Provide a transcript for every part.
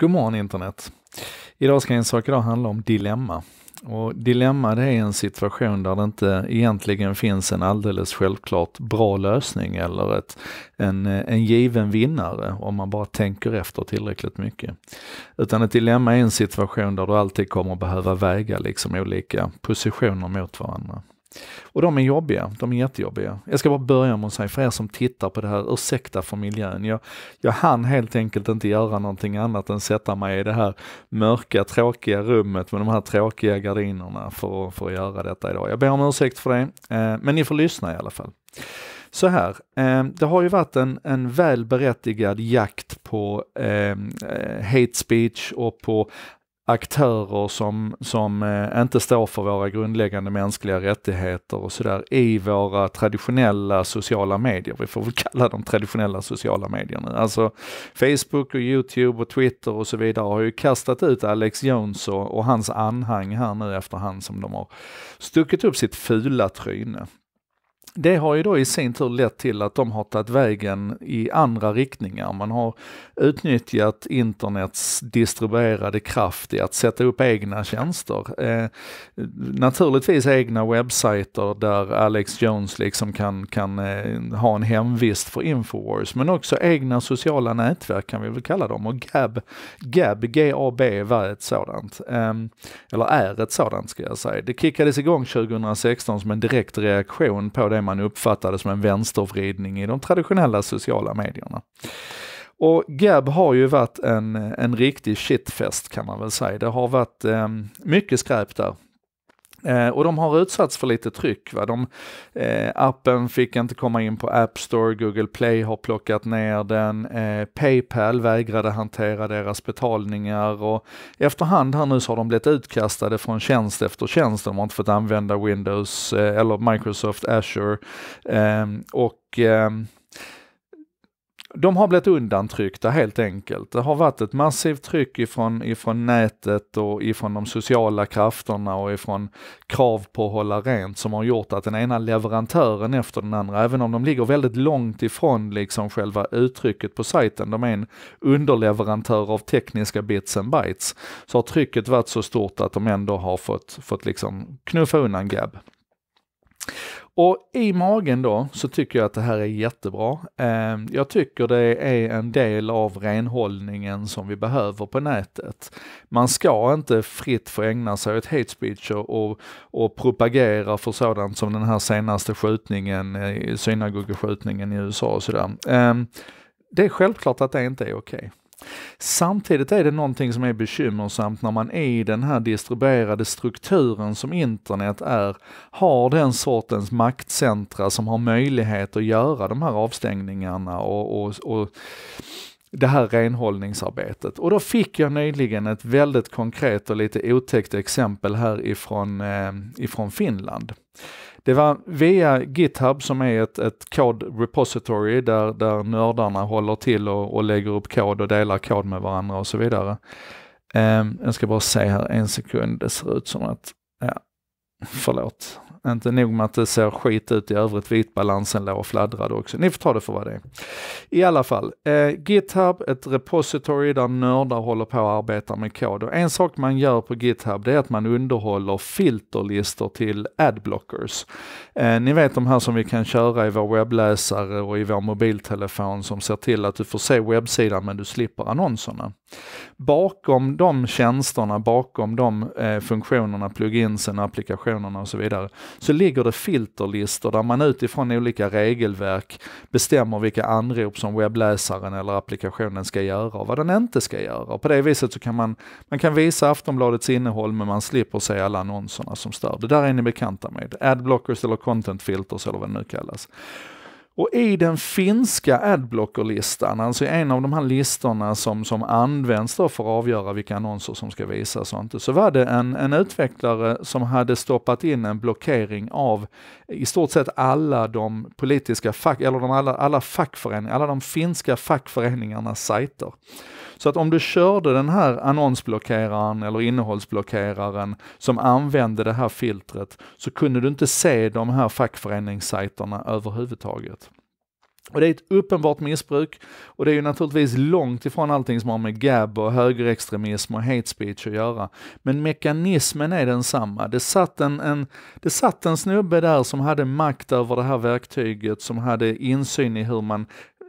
God morgon internet! Idag ska en sak idag handla om dilemma. Och dilemma det är en situation där det inte egentligen finns en alldeles självklart bra lösning eller ett, en, en given vinnare om man bara tänker efter tillräckligt mycket. Utan ett dilemma är en situation där du alltid kommer behöva väga liksom olika positioner mot varandra. Och de är jobbiga, de är jättejobbiga. Jag ska bara börja med att säga, för er som tittar på det här, ursäkta för miljön. Jag, jag hann helt enkelt inte göra någonting annat än sätta mig i det här mörka, tråkiga rummet med de här tråkiga gardinerna för, för att göra detta idag. Jag ber om ursäkt för det, eh, men ni får lyssna i alla fall. Så här, eh, det har ju varit en, en väl berättigad jakt på eh, eh, hate speech och på aktörer som, som eh, inte står för våra grundläggande mänskliga rättigheter och sådär i våra traditionella sociala medier. Vi får väl kalla dem traditionella sociala medier nu. Alltså Facebook och Youtube och Twitter och så vidare har ju kastat ut Alex Jones och, och hans anhang här nu efterhand som de har stuckit upp sitt fula tryne. Det har ju då i sin tur lett till att de har tagit vägen i andra riktningar. Man har utnyttjat internets distribuerade kraft i att sätta upp egna tjänster. Eh, naturligtvis egna webbsajter där Alex Jones liksom kan, kan eh, ha en hemvist för Infowars, men också egna sociala nätverk kan vi väl kalla dem och GAB, GAB, GAB var ett sådant. Eh, eller är ett sådant ska jag säga. Det kickades igång 2016 som en direkt reaktion på det man uppfattade som en vänstervridning i de traditionella sociala medierna. Och Gab har ju varit en, en riktig shitfest kan man väl säga. Det har varit eh, mycket skräp där Eh, och de har utsatts för lite tryck. Va? De, eh, appen fick inte komma in på App Store, Google Play har plockat ner den, eh, Paypal vägrade hantera deras betalningar och efterhand här nu så har de blivit utkastade från tjänst efter tjänst. De har inte fått använda Windows eh, eller Microsoft Azure ehm, och ehm, de har blivit undantryckta helt enkelt. Det har varit ett massivt tryck ifrån, ifrån nätet och ifrån de sociala krafterna och ifrån krav på att hålla rent som har gjort att den ena leverantören efter den andra, även om de ligger väldigt långt ifrån liksom själva uttrycket på sajten, de är en underleverantör av tekniska bits and bytes, så har trycket varit så stort att de ändå har fått, fått liksom knuffa undan Gab. Och i magen då så tycker jag att det här är jättebra. Ehm, jag tycker det är en del av renhållningen som vi behöver på nätet. Man ska inte fritt få ägna sig åt hate speech och, och propagera för sådant som den här senaste skjutningen, synagogoskjutningen i USA och sådär. Ehm, det är självklart att det inte är okej. Okay. Samtidigt är det någonting som är bekymmersamt när man är i den här distribuerade strukturen som internet är, har den sortens maktcentra som har möjlighet att göra de här avstängningarna och, och, och det här renhållningsarbetet. Och då fick jag nyligen ett väldigt konkret och lite otäckt exempel här ifrån, eh, ifrån Finland. Det var via GitHub som är ett, ett code repository där, där nördarna håller till och, och lägger upp kod och delar kod med varandra och så vidare. Um, jag ska bara se här en sekund, det ser ut som att, ja, förlåt, inte nog med att det ser skit ut i övrigt, vitbalansen låg och fladdrade också. Ni får ta det för vad det är. I alla fall, eh, GitHub, ett repository där nördar håller på att arbeta med kod. Och en sak man gör på GitHub det är att man underhåller filterlistor till adblockers. Eh, ni vet de här som vi kan köra i vår webbläsare och i vår mobiltelefon som ser till att du får se webbsidan men du slipper annonserna bakom de tjänsterna, bakom de eh, funktionerna, pluginsen, applikationerna och så vidare, så ligger det filterlistor där man utifrån olika regelverk bestämmer vilka anrop som webbläsaren eller applikationen ska göra och vad den inte ska göra. Och på det viset så kan man, man kan visa Aftonbladets innehåll men man slipper se alla annonserna som stör. Det där är ni bekanta med. Adblockers eller content filters eller vad det nu kallas. Och i den finska adblockerlistan, alltså i en av de här listorna som, som används för att avgöra vilka annonser som ska visas och inte, så var det en, en utvecklare som hade stoppat in en blockering av i stort sett alla de politiska fack, eller de alla, alla fackföreningar, alla de finska fackföreningarnas sajter. Så att om du körde den här annonsblockeraren eller innehållsblockeraren som använde det här filtret så kunde du inte se de här fackföreningssajterna överhuvudtaget. Och det är ett uppenbart missbruk och det är ju naturligtvis långt ifrån allting som har med GAB och högerextremism och hate speech att göra. Men mekanismen är densamma. Det satt en, en, det satt en snubbe där som hade makt över det här verktyget, som hade insyn i hur man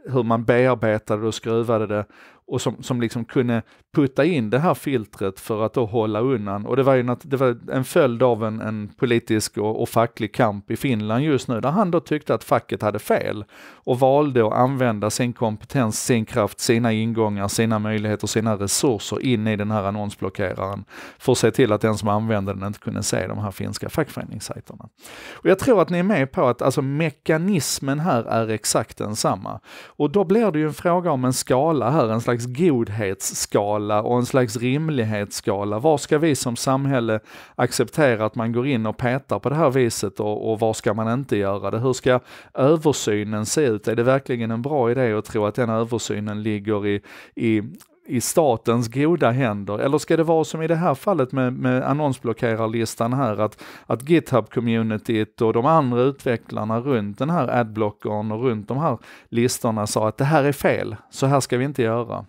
hur man bearbetade och skruvade det och som, som liksom kunde putta in det här filtret för att då hålla undan. Och det var ju något, det var en följd av en, en politisk och, och, facklig kamp i Finland just nu, där han då tyckte att facket hade fel och valde att använda sin kompetens, sin kraft, sina ingångar, sina möjligheter, sina resurser in i den här annonsblockeraren för att se till att den som använde den inte kunde se de här finska fackföreningssajterna. Och jag tror att ni är med på att alltså mekanismen här är exakt densamma. Och då blir det ju en fråga om en skala här, en slags godhetsskala skala och en slags rimlighetsskala. Var ska vi som samhälle acceptera att man går in och petar på det här viset och, och var ska man inte göra det? Hur ska översynen se ut? Är det verkligen en bra idé att tro att den översynen ligger i, i i statens goda händer? Eller ska det vara som i det här fallet med, med annonsblockerarlistan här, att, att GitHub-communityt och de andra utvecklarna runt den här adblockern och runt de här listorna sa att det här är fel, så här ska vi inte göra.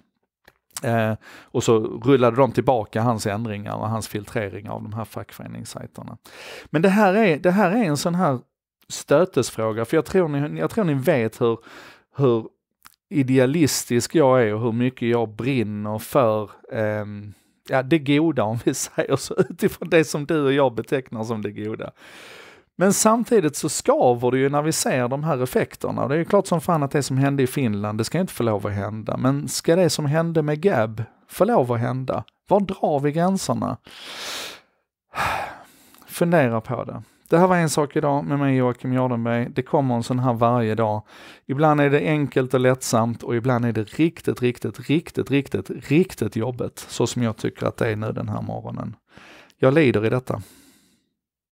Eh, och så rullade de tillbaka hans ändringar och hans filtrering av de här fackföreningssajterna. Men det här är, det här är en sån här stötesfråga, för jag tror ni, jag tror ni vet hur, hur idealistisk jag är och hur mycket jag brinner för eh, ja, det goda, om vi säger så, utifrån det som du och jag betecknar som det goda. Men samtidigt så skaver det ju när vi ser de här effekterna. det är ju klart som fan att det som hände i Finland, det ska inte få lov att hända. Men ska det som hände med Gab få lov att hända? Var drar vi gränserna? Fundera på det. Det här var en sak idag med mig Joakim Jardenberg. Det kommer en sån här varje dag. Ibland är det enkelt och lättsamt och ibland är det riktigt, riktigt, riktigt, riktigt, riktigt jobbigt. Så som jag tycker att det är nu den här morgonen. Jag lider i detta.